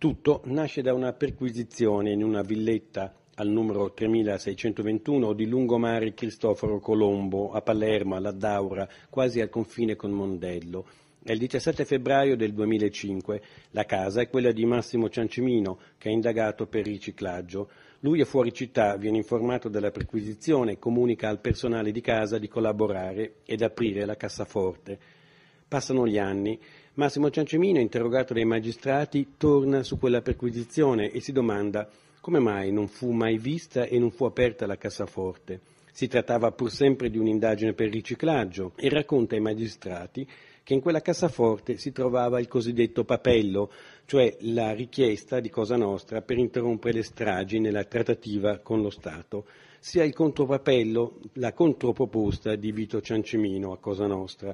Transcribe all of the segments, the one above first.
Tutto nasce da una perquisizione in una villetta al numero 3621 di lungomare Cristoforo Colombo a Palermo, alla Daura, quasi al confine con Mondello. È il 17 febbraio del 2005. La casa è quella di Massimo Ciancimino, che è indagato per riciclaggio. Lui è fuori città, viene informato della perquisizione, comunica al personale di casa di collaborare ed aprire la cassaforte. Passano gli anni. Massimo Ciancimino, interrogato dai magistrati, torna su quella perquisizione e si domanda come mai non fu mai vista e non fu aperta la cassaforte. Si trattava pur sempre di un'indagine per riciclaggio e racconta ai magistrati che in quella cassaforte si trovava il cosiddetto papello, cioè la richiesta di Cosa Nostra per interrompere le stragi nella trattativa con lo Stato, sia il contropapello, la controproposta di Vito Ciancimino a Cosa Nostra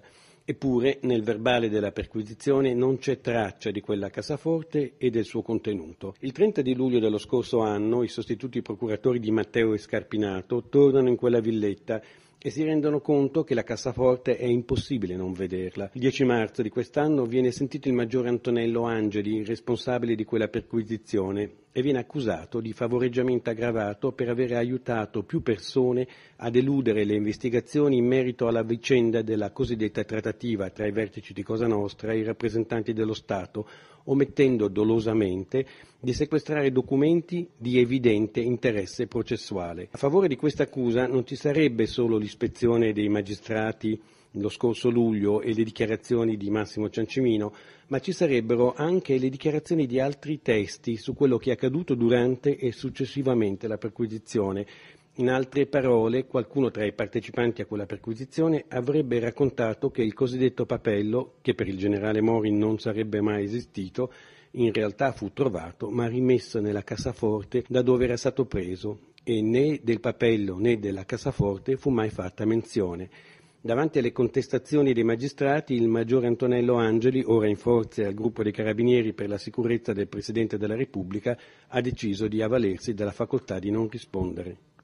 Eppure nel verbale della perquisizione non c'è traccia di quella cassaforte e del suo contenuto. Il 30 di luglio dello scorso anno i sostituti procuratori di Matteo e Scarpinato tornano in quella villetta e si rendono conto che la cassaforte è impossibile non vederla. Il 10 marzo di quest'anno viene sentito il maggiore Antonello Angeli, responsabile di quella perquisizione, e viene accusato di favoreggiamento aggravato per aver aiutato più persone a deludere le investigazioni in merito alla vicenda della cosiddetta trattativa tra i vertici di Cosa Nostra e i rappresentanti dello Stato, omettendo dolosamente di sequestrare documenti di evidente interesse processuale. A favore di questa accusa non ci sarebbe solo l'ispezione dei magistrati lo scorso luglio e le dichiarazioni di Massimo Ciancimino, ma ci sarebbero anche le dichiarazioni di altri testi su quello che è accaduto durante e successivamente la perquisizione in altre parole, qualcuno tra i partecipanti a quella perquisizione avrebbe raccontato che il cosiddetto papello, che per il generale Mori non sarebbe mai esistito, in realtà fu trovato ma rimesso nella cassaforte da dove era stato preso e né del papello né della cassaforte fu mai fatta menzione. Davanti alle contestazioni dei magistrati, il maggiore Antonello Angeli, ora in forze al gruppo dei carabinieri per la sicurezza del Presidente della Repubblica, ha deciso di avvalersi della facoltà di non rispondere.